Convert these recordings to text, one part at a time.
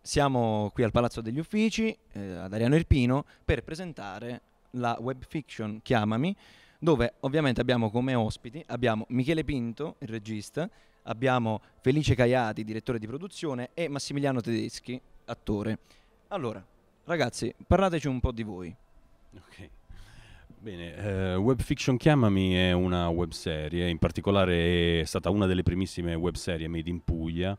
Siamo qui al Palazzo degli Uffici, eh, ad Ariano Irpino, per presentare la web fiction Chiamami, dove ovviamente abbiamo come ospiti abbiamo Michele Pinto, il regista, abbiamo Felice Caiati, direttore di produzione, e Massimiliano Tedeschi, attore. Allora, ragazzi, parlateci un po' di voi. Ok. Bene, eh, Web Fiction Chiamami è una webserie, in particolare è stata una delle primissime webserie made in Puglia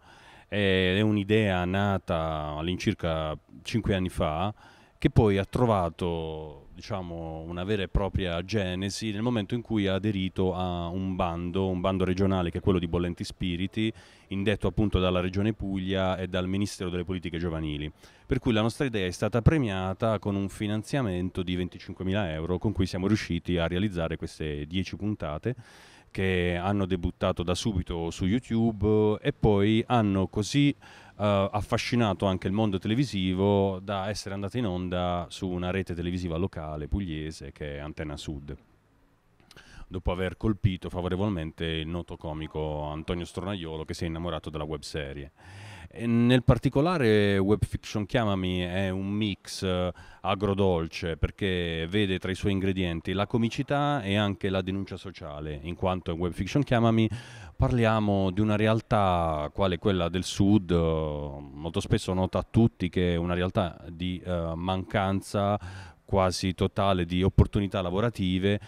è un'idea nata all'incirca cinque anni fa che poi ha trovato diciamo, una vera e propria genesi nel momento in cui ha aderito a un bando, un bando regionale che è quello di Bollenti Spiriti, indetto appunto dalla Regione Puglia e dal Ministero delle Politiche Giovanili. Per cui la nostra idea è stata premiata con un finanziamento di 25.000 euro con cui siamo riusciti a realizzare queste 10 puntate che hanno debuttato da subito su YouTube e poi hanno così Uh, affascinato anche il mondo televisivo da essere andate in onda su una rete televisiva locale pugliese che è Antenna Sud. Dopo aver colpito favorevolmente il noto comico Antonio Stronaiolo che si è innamorato della webserie nel particolare Web Fiction Chiamami è un mix eh, agrodolce perché vede tra i suoi ingredienti la comicità e anche la denuncia sociale, in quanto in Web Fiction Chiamami parliamo di una realtà quale quella del sud, eh, molto spesso nota a tutti che è una realtà di uh, mancanza quasi totale di opportunità lavorative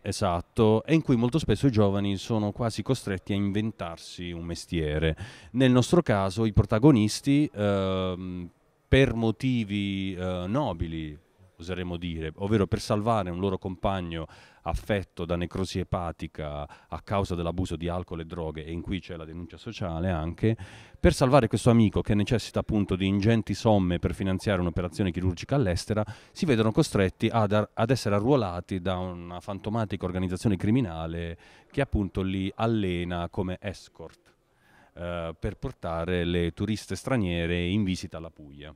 Esatto, e in cui molto spesso i giovani sono quasi costretti a inventarsi un mestiere. Nel nostro caso i protagonisti, ehm, per motivi eh, nobili, oseremmo dire, ovvero per salvare un loro compagno affetto da necrosi epatica a causa dell'abuso di alcol e droghe, e in cui c'è la denuncia sociale anche, per salvare questo amico che necessita appunto di ingenti somme per finanziare un'operazione chirurgica all'estero, si vedono costretti ad, ad essere arruolati da una fantomatica organizzazione criminale che appunto li allena come escort eh, per portare le turiste straniere in visita alla Puglia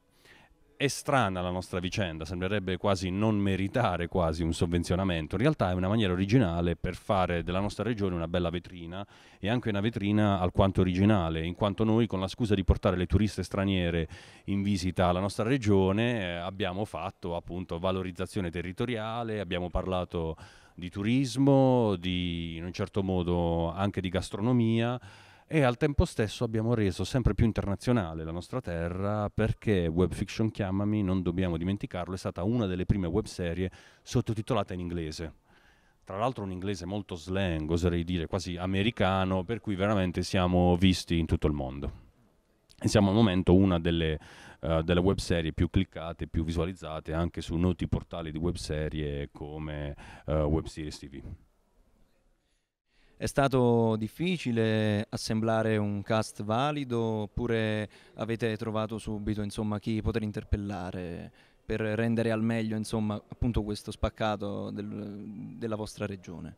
è strana la nostra vicenda, sembrerebbe quasi non meritare quasi un sovvenzionamento. In realtà è una maniera originale per fare della nostra regione una bella vetrina e anche una vetrina alquanto originale, in quanto noi con la scusa di portare le turiste straniere in visita alla nostra regione eh, abbiamo fatto appunto valorizzazione territoriale, abbiamo parlato di turismo, di in un certo modo anche di gastronomia e al tempo stesso abbiamo reso sempre più internazionale la nostra terra perché Web Fiction Chiamami, non dobbiamo dimenticarlo, è stata una delle prime webserie sottotitolata in inglese. Tra l'altro un inglese molto slang, oserei dire, quasi americano, per cui veramente siamo visti in tutto il mondo. E siamo al momento una delle, uh, delle webserie più cliccate, più visualizzate anche su noti portali di webserie come uh, Web Series TV. È stato difficile assemblare un cast valido oppure avete trovato subito insomma, chi poter interpellare per rendere al meglio insomma, appunto questo spaccato del, della vostra regione?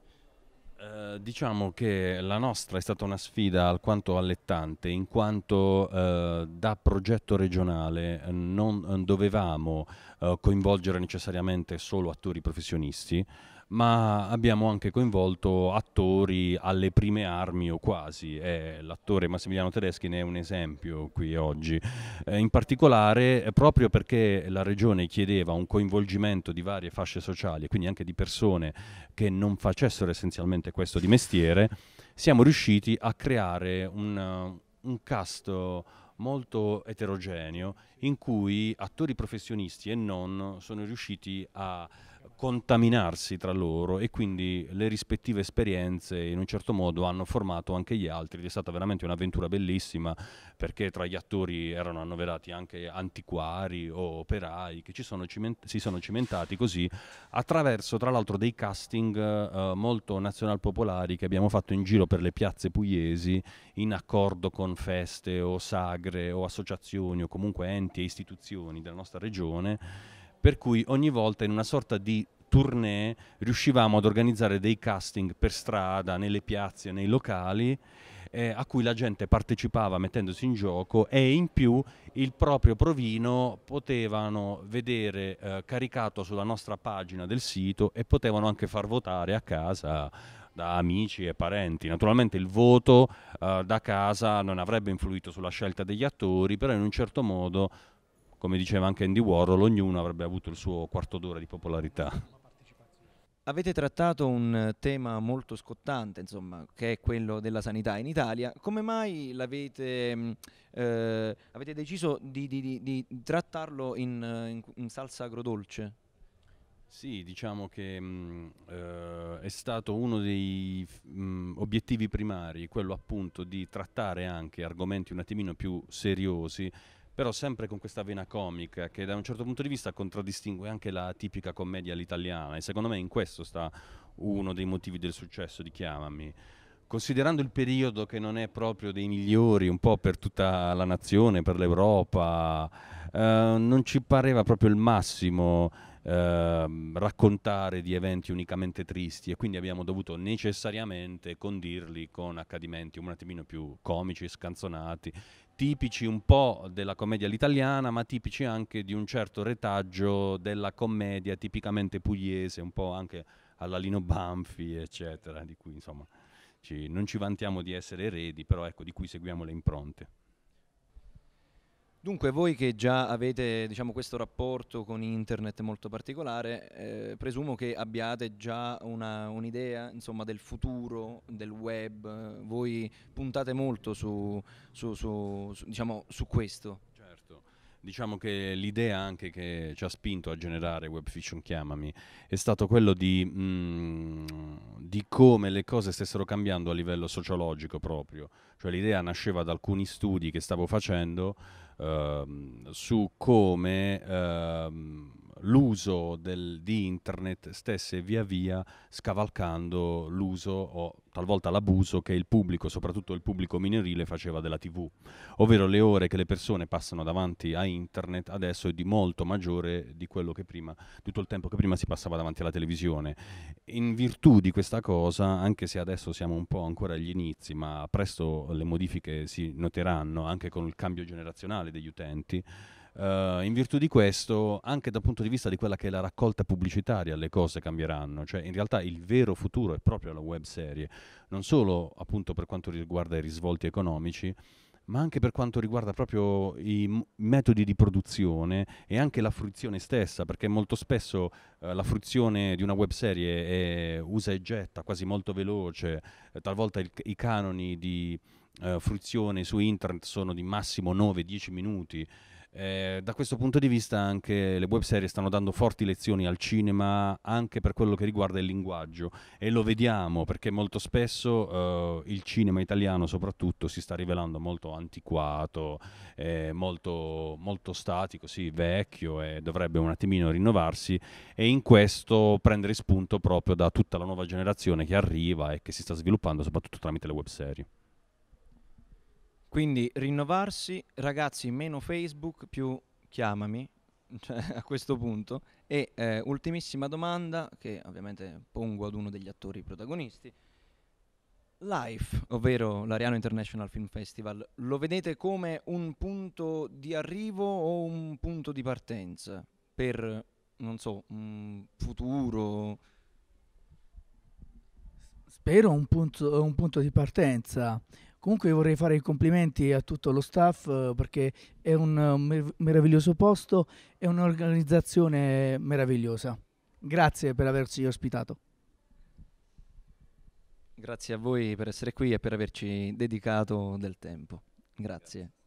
Eh, diciamo che la nostra è stata una sfida alquanto allettante in quanto eh, da progetto regionale eh, non eh, dovevamo eh, coinvolgere necessariamente solo attori professionisti ma abbiamo anche coinvolto attori alle prime armi o quasi. Eh, l'attore Massimiliano Tedeschi ne è un esempio qui oggi. Eh, in particolare, eh, proprio perché la Regione chiedeva un coinvolgimento di varie fasce sociali e quindi anche di persone che non facessero essenzialmente questo di mestiere, siamo riusciti a creare un, eh, un cast molto eterogeneo in cui attori professionisti e non sono riusciti a contaminarsi tra loro e quindi le rispettive esperienze in un certo modo hanno formato anche gli altri ed è stata veramente un'avventura bellissima perché tra gli attori erano annoverati anche antiquari o operai che sono ciment- si sono cimentati così attraverso tra l'altro dei casting eh, molto nazional popolari che abbiamo fatto in giro per le piazze pugliesi in accordo con feste o sagre o associazioni o comunque enti e istituzioni della nostra regione per cui ogni volta in una sorta di tournée riuscivamo ad organizzare dei casting per strada, nelle piazze, nei locali eh, a cui la gente partecipava mettendosi in gioco e in più il proprio provino potevano vedere eh, caricato sulla nostra pagina del sito e potevano anche far votare a casa da amici e parenti. Naturalmente il voto eh, da casa non avrebbe influito sulla scelta degli attori, però in un certo modo come diceva anche Andy Warhol, ognuno avrebbe avuto il suo quarto d'ora di popolarità. Avete trattato un tema molto scottante, insomma, che è quello della sanità in Italia. Come mai l'avete mm, eh, avete deciso di, di, di, di trattarlo in, in, in, salsa agrodolce? Sì, diciamo che mh, mm, eh, è stato uno dei mh, mm, obiettivi primari, quello appunto di trattare anche argomenti un attimino più seriosi però sempre con questa vena comica che da un certo punto di vista contraddistingue anche la tipica commedia all'italiana e secondo me in questo sta uno dei motivi del successo di Chiamami. Considerando il periodo che non è proprio dei migliori un po' per tutta la nazione, per l'Europa, eh, non ci pareva proprio il massimo eh, raccontare di eventi unicamente tristi e quindi abbiamo dovuto necessariamente condirli con accadimenti un attimino più comici, e scanzonati tipici un po' della commedia all'italiana, ma tipici anche di un certo retaggio della commedia tipicamente pugliese, un po' anche alla Lino Banfi, eccetera, di cui insomma ci, non ci vantiamo di essere eredi, però ecco, di cui seguiamo le impronte. Dunque, voi che già avete diciamo, questo rapporto con internet molto particolare, eh, presumo che abbiate già una, un'idea insomma, del futuro del web, voi puntate molto su, su, su, diciamo, su questo. Diciamo che l'idea anche che ci ha spinto a generare Web Fiction Chiamami è stato quello di, mh, mm, di come le cose stessero cambiando a livello sociologico proprio. Cioè l'idea nasceva da alcuni studi che stavo facendo ehm, su come... Ehm, l'uso del, di internet stesse via via scavalcando l'uso o talvolta l'abuso che il pubblico, soprattutto il pubblico minorile, faceva della TV. Ovvero le ore che le persone passano davanti a internet adesso è di molto maggiore di quello che prima, tutto il tempo che prima si passava davanti alla televisione. In virtù di questa cosa, anche se adesso siamo un po' ancora agli inizi, ma presto le modifiche si noteranno anche con il cambio generazionale degli utenti, Uh, in virtù di questo, anche dal punto di vista di quella che è la raccolta pubblicitaria, le cose cambieranno. Cioè, in realtà il vero futuro è proprio la web serie, non solo appunto per quanto riguarda i risvolti economici, ma anche per quanto riguarda proprio i metodi di produzione e anche la fruizione stessa, perché molto spesso eh, la fruizione di una webserie è usa e getta, quasi molto veloce, eh, talvolta il, i canoni di eh, fruizione su internet sono di massimo 9-10 minuti eh, da questo punto di vista anche le webserie stanno dando forti lezioni al cinema anche per quello che riguarda il linguaggio e lo vediamo perché molto spesso eh, il cinema italiano soprattutto si sta rivelando molto antiquato, eh, molto, molto, statico, sì, vecchio e dovrebbe un attimino rinnovarsi e in questo prendere spunto proprio da tutta la nuova generazione che arriva e che si sta sviluppando soprattutto tramite le webserie. Quindi rinnovarsi, ragazzi, meno Facebook, più chiamami cioè, a questo punto. E eh, ultimissima domanda che ovviamente pongo ad uno degli attori protagonisti. Life, ovvero l'Ariano International Film Festival, lo vedete come un punto di arrivo o un punto di partenza per, non so, un futuro? Spero un punto, un punto di partenza, Comunque vorrei fare i complimenti a tutto lo staff eh, perché è un meraviglioso posto, e un'organizzazione meravigliosa. Grazie per averci ospitato. Grazie a voi per essere qui e per averci dedicato del tempo. Grazie. Grazie.